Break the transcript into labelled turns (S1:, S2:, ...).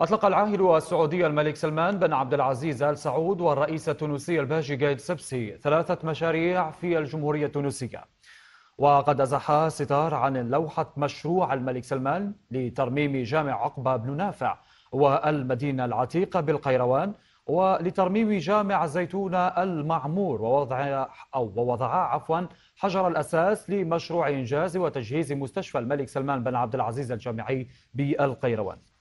S1: أطلق العاهل السعودي الملك سلمان بن عبد العزيز آل سعود والرئيس التونسي الباجي قايد سبسي ثلاثة مشاريع في الجمهورية التونسية وقد أزحا ستار عن لوحة مشروع الملك سلمان لترميم جامع عقبة بن نافع والمدينة العتيقة بالقيروان ولترميم جامع الزيتون المعمور ووضع أو ووضع عفوا حجر الأساس لمشروع إنجاز وتجهيز مستشفى الملك سلمان بن عبد العزيز الجامعي بالقيروان